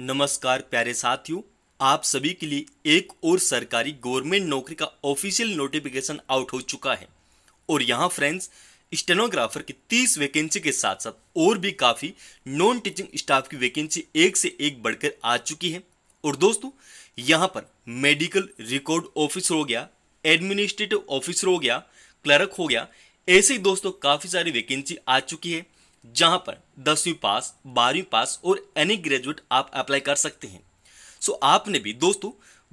नमस्कार प्यारे साथियों आप सभी के लिए एक और सरकारी गवर्नमेंट नौकरी का ऑफिशियल नोटिफिकेशन आउट हो चुका है और यहाँ फ्रेंड्स स्टेनोग्राफर की तीस वैकेंसी के साथ साथ और भी काफ़ी नॉन टीचिंग स्टाफ की वैकेंसी एक से एक बढ़कर आ चुकी है और दोस्तों यहाँ पर मेडिकल रिकॉर्ड ऑफिसर हो गया एडमिनिस्ट्रेटिव ऑफिसर हो गया क्लर्क हो गया ऐसे ही दोस्तों काफ़ी सारी वैकेंसी आ चुकी है जहां पर दसवीं पास बारहवीं पास और एनी ग्रेजुएट आप अप्लाई कर सकते हैं सो आपने भी दोस्तों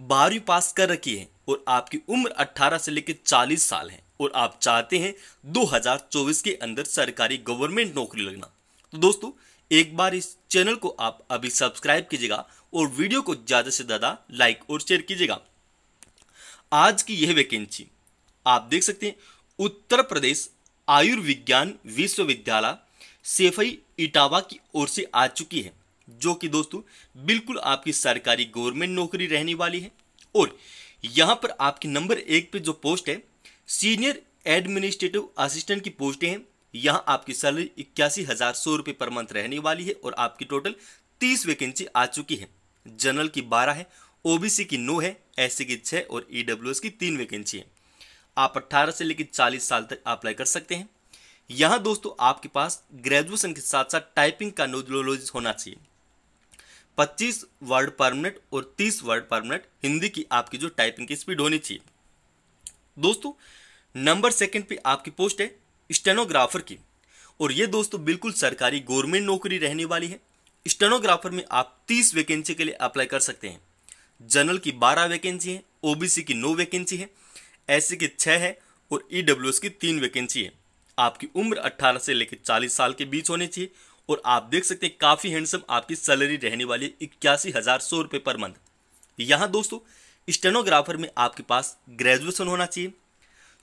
बारहवीं पास कर रखी है और आपकी उम्र 18 से लेकर 40 साल है और आप चाहते हैं 2024 के अंदर सरकारी गवर्नमेंट नौकरी लगना तो दोस्तों एक बार इस चैनल को आप अभी सब्सक्राइब कीजिएगा और वीडियो को ज़्यादा से ज़्यादा लाइक और शेयर कीजिएगा आज की यह वैकेंसी आप देख सकते हैं उत्तर प्रदेश आयुर्विज्ञान विश्वविद्यालय सेफई इटावा की ओर से आ चुकी है जो कि दोस्तों बिल्कुल आपकी सरकारी गवर्नमेंट नौकरी रहने वाली है और यहाँ पर आपकी नंबर एक पे जो पोस्ट है सीनियर एडमिनिस्ट्रेटिव असिस्टेंट की पोस्टें हैं यहाँ आपकी सैलरी इक्यासी हज़ार सौ रुपये पर मंथ रहने वाली है और आपकी टोटल तीस वैकेंसी आ चुकी है जनरल की बारह है ओबीसी की नौ है एस की छः और ई की तीन वैकेंसी है आप अट्ठारह से लेकर चालीस साल तक अप्लाई कर सकते हैं यहाँ दोस्तों आपके पास ग्रेजुएशन के साथ साथ टाइपिंग का नोजोलॉजिस्ट होना चाहिए 25 वर्ड पर मिनट और 30 वर्ड पर मिनट हिंदी की आपकी जो टाइपिंग की स्पीड होनी चाहिए दोस्तों नंबर सेकंड पे आपकी पोस्ट है स्टेनोग्राफर की और ये दोस्तों बिल्कुल सरकारी गवर्नमेंट नौकरी रहने वाली है स्टेनोग्राफर में आप 30 वैकेंसी के लिए अप्लाई कर सकते हैं जनरल की 12 वैकेंसी है ओबीसी की 9 वैकेंसी है एस की छह है और ईडब्ल्यू e की तीन वैकेंसी है आपकी उम्र 18 से लेकर 40 साल के बीच होनी चाहिए और आप देख सकते हैं काफ़ी हैंडसम आपकी सैलरी रहने वाली है इक्यासी हज़ार सौ रुपए पर मंथ यहां दोस्तों स्टेनोग्राफर में आपके पास ग्रेजुएशन होना चाहिए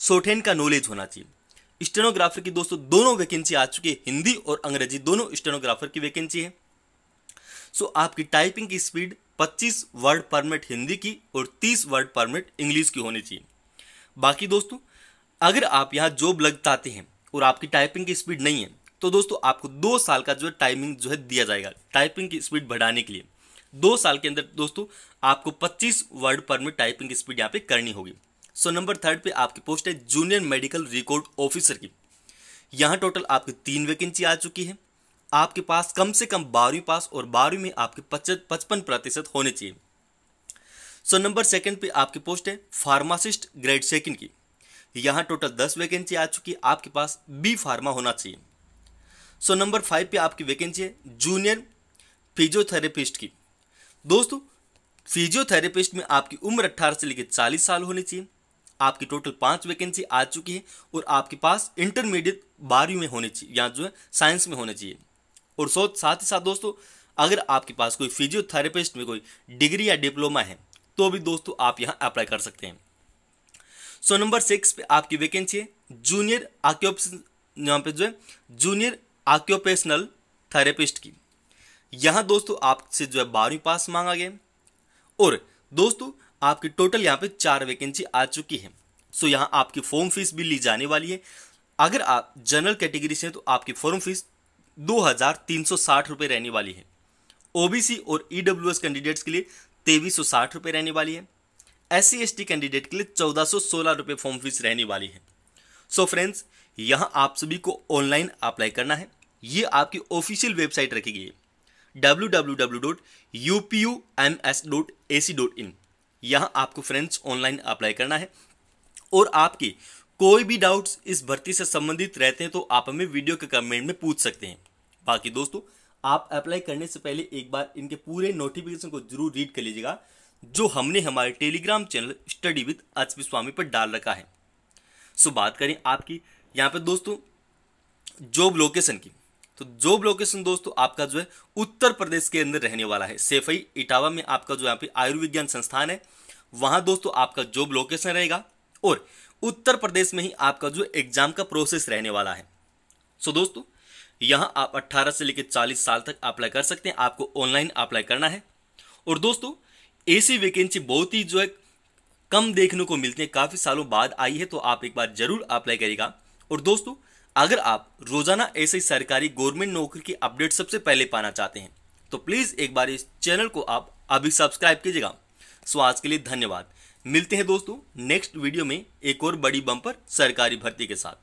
सोटेन का नॉलेज होना चाहिए स्टेनोग्राफर की दोस्तों दोनों वैकेंसी आ चुकी है हिंदी और अंग्रेजी दोनों स्टेनोग्राफर की वैकेंसी है सो आपकी टाइपिंग की speed 25 word per minute Hindi की और 30 वर्ड पर मिनट इंग्लिश की होनी चाहिए बाकी दोस्तों अगर आप यहाँ जॉब लगताते हैं और आपकी टाइपिंग की स्पीड नहीं है तो दोस्तों आपको दो साल का जो है टाइमिंग जो है दिया जाएगा टाइपिंग की स्पीड बढ़ाने के लिए दो साल के अंदर दोस्तों आपको 25 वर्ड पर में टाइपिंग की स्पीड यहाँ पे करनी होगी सो नंबर थर्ड पे आपकी पोस्ट है जूनियर मेडिकल रिकॉर्ड ऑफिसर की यहाँ टोटल आपकी तीन वैकेंसी आ चुकी है आपके पास कम से कम बारहवीं पास और बारहवीं में आपके पचपन प्रतिशत होने चाहिए सो नंबर सेकेंड पे आपकी पोस्ट है फार्मासिस्ट ग्रेड सेकेंड की यहाँ टोटल दस वैकेंसी आ चुकी है आपके पास बी फार्मा होना चाहिए सो नंबर फाइव पे आपकी वैकेंसी है जूनियर फिजियोथेरेपिस्ट की दोस्तों फिजियोथेरेपिस्ट में आपकी उम्र अट्ठारह से लेकर चालीस साल होनी चाहिए आपकी टोटल पांच वैकेंसी आ चुकी है और आपके पास इंटरमीडिएट बारहवीं में होनी चाहिए या जो है साइंस में होनी चाहिए और साथ ही साथ दोस्तों अगर आपके पास कोई फिजियोथेरेपिस्ट में कोई डिग्री या डिप्लोमा है तो भी दोस्तों आप यहाँ अप्लाई कर सकते हैं सो नंबर सिक्स पे आपकी वैकेंसी है जूनियर ऑक्यूपेशन यहाँ पे जो है जूनियर ऑक्यूपेशनल थेरेपिस्ट की यहाँ दोस्तों आपसे जो है बारहवीं पास मांगा गया और दोस्तों आपकी टोटल यहाँ पे चार वैकेंसी आ चुकी है सो यहाँ आपकी फॉर्म फीस भी ली जाने वाली है अगर आप जनरल कैटेगरी से हैं तो आपकी फॉर्म फीस दो हज़ार तीन सौ साठ रहने वाली है ओबीसी और ईडब्ल्यूएस e कैंडिडेट्स के लिए तेईस सौ साठ रहने वाली है एस सी कैंडिडेट के लिए चौदह सौ फॉर्म फीस रहने वाली है सो फ्रेंड्स यहां आप सभी को ऑनलाइन अप्लाई करना है ये आपकी ऑफिशियल वेबसाइट रखी गई है W W W dot U P U M S dot A C dot in यहाँ आपको फ्रेंड्स ऑनलाइन अप्लाई करना है और आपके कोई भी डाउट्स इस भर्ती से संबंधित रहते हैं तो आप हमें वीडियो के कमेंट में पूछ सकते हैं बाकी दोस्तों आप अप्लाई करने से पहले एक बार इनके पूरे नोटिफिकेशन को जरूर रीड कर लीजिएगा जो हमने हमारे Telegram channel study with Achvi Swami पर डाल रखा है सो बात करें आपकी यहाँ पर दोस्तों जॉब लोकेशन की तो जॉब लोकेशन दोस्तों आपका जो है उत्तर प्रदेश के अंदर रहने वाला है सेफई इटावा में आपका जो यहाँ पे आयुर्विज्ञान संस्थान है वहाँ दोस्तों आपका जॉब लोकेशन रहेगा और उत्तर प्रदेश में ही आपका जो एग्जाम का प्रोसेस रहने वाला है सो so, दोस्तों यहाँ आप 18 से लेकर 40 साल तक अप्लाई कर सकते हैं आपको ऑनलाइन अप्लाई करना है और दोस्तों ऐसी वैकेंसी बहुत ही जो है कम देखने को मिलती है काफ़ी सालों बाद आई है तो आप एक बार जरूर अप्लाई करेगा और दोस्तों अगर आप रोजाना ऐसे सरकारी गवर्नमेंट नौकरी की अपडेट सबसे पहले पाना चाहते हैं तो प्लीज़ एक बार इस चैनल को आप अभी सब्सक्राइब कीजिएगा सो आज के लिए धन्यवाद मिलते हैं दोस्तों नेक्स्ट वीडियो में एक और बड़ी बम्पर सरकारी भर्ती के साथ